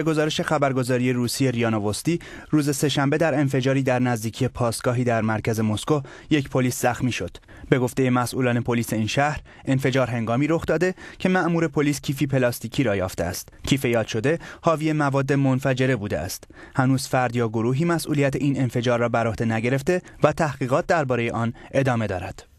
به گزارش خبرگزاری روسی ریانووستی روز سهشنبه در انفجاری در نزدیکی پاسگاهی در مرکز مسکو یک پلیس زخمی شد به گفته مسئولان پلیس این شهر انفجار هنگامی رخ داده که مأمور پلیس کیفی پلاستیکی را یافته است کیف یاد شده حاوی مواد منفجره بوده است هنوز فرد یا گروهی مسئولیت این انفجار را بر عهده نگرفته و تحقیقات درباره آن ادامه دارد